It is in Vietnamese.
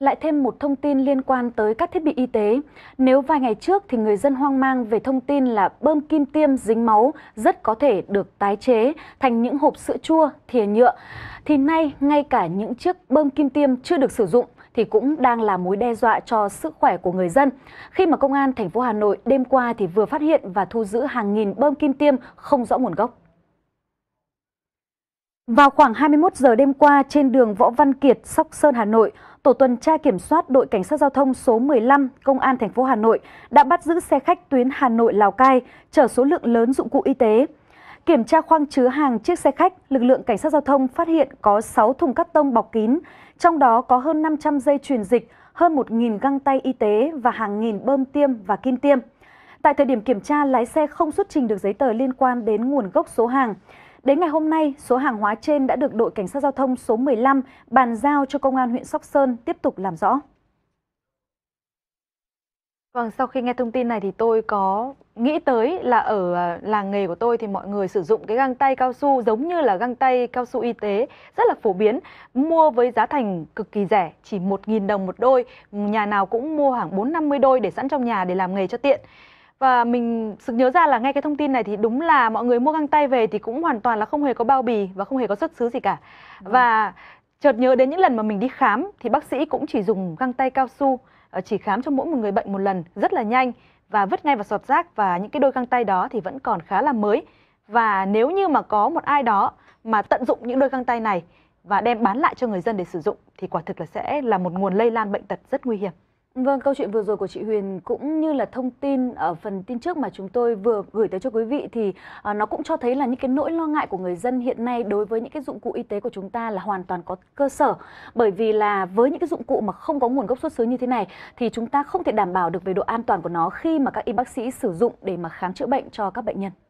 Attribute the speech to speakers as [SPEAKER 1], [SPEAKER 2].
[SPEAKER 1] Lại thêm một thông tin liên quan tới các thiết bị y tế. Nếu vài ngày trước thì người dân hoang mang về thông tin là bơm kim tiêm dính máu rất có thể được tái chế thành những hộp sữa chua, thìa nhựa, thì nay ngay cả những chiếc bơm kim tiêm chưa được sử dụng thì cũng đang là mối đe dọa cho sức khỏe của người dân. Khi mà công an thành phố Hà Nội đêm qua thì vừa phát hiện và thu giữ hàng nghìn bơm kim tiêm không rõ nguồn gốc. Vào khoảng 21 giờ đêm qua trên đường Võ Văn Kiệt, Sóc Sơn, Hà Nội, tổ tuần tra kiểm soát đội cảnh sát giao thông số 15 Công an thành phố Hà Nội đã bắt giữ xe khách tuyến Hà Nội Lào Cai chở số lượng lớn dụng cụ y tế. Kiểm tra khoang chứa hàng chiếc xe khách, lực lượng cảnh sát giao thông phát hiện có 6 thùng cắt tông bọc kín, trong đó có hơn 500 dây truyền dịch, hơn 1.000 găng tay y tế và hàng nghìn bơm tiêm và kim tiêm. Tại thời điểm kiểm tra, lái xe không xuất trình được giấy tờ liên quan đến nguồn gốc số hàng. Đến ngày hôm nay, số hàng hóa trên đã được đội cảnh sát giao thông số 15 bàn giao cho công an huyện Sóc
[SPEAKER 2] Sơn tiếp tục làm rõ. Vâng, sau khi nghe thông tin này thì tôi có nghĩ tới là ở à, làng nghề của tôi thì mọi người sử dụng cái găng tay cao su giống như là găng tay cao su y tế rất là phổ biến, mua với giá thành cực kỳ rẻ, chỉ 1.000 đồng một đôi, nhà nào cũng mua khoảng 4-50 đôi để sẵn trong nhà để làm nghề cho tiện. Và mình sực nhớ ra là nghe cái thông tin này thì đúng là mọi người mua găng tay về thì cũng hoàn toàn là không hề có bao bì và không hề có xuất xứ gì cả. Đúng. Vâng. Và chợt nhớ đến những lần mà mình đi khám thì bác sĩ cũng chỉ dùng găng tay cao su ờ, chỉ khám cho mỗi một người bệnh một lần rất là nhanh và vứt ngay vào sọt rác và những cái đôi găng tay đó thì vẫn còn khá là mới và nếu như mà có một ai đó mà tận dụng những đôi găng tay này và đem bán lại cho người dân để sử dụng thì quả thực là sẽ là một nguồn lây lan bệnh tật rất nguy hiểm.
[SPEAKER 1] Vâng, câu chuyện vừa rồi của chị Huyền cũng như là thông tin ở phần tin trước mà chúng tôi vừa gửi tới cho quý vị thì à, nó cũng cho thấy là những cái nỗi lo ngại của người dân hiện nay đối với những cái dụng cụ y tế của chúng ta là hoàn toàn có cơ sở. Bởi vì là với những cái dụng cụ mà không có nguồn gốc xuất xứ như thế này thì chúng ta không thể đảm bảo được về độ an toàn của nó khi mà các y bác sĩ sử dụng để mà khám chữa bệnh cho các bệnh nhân.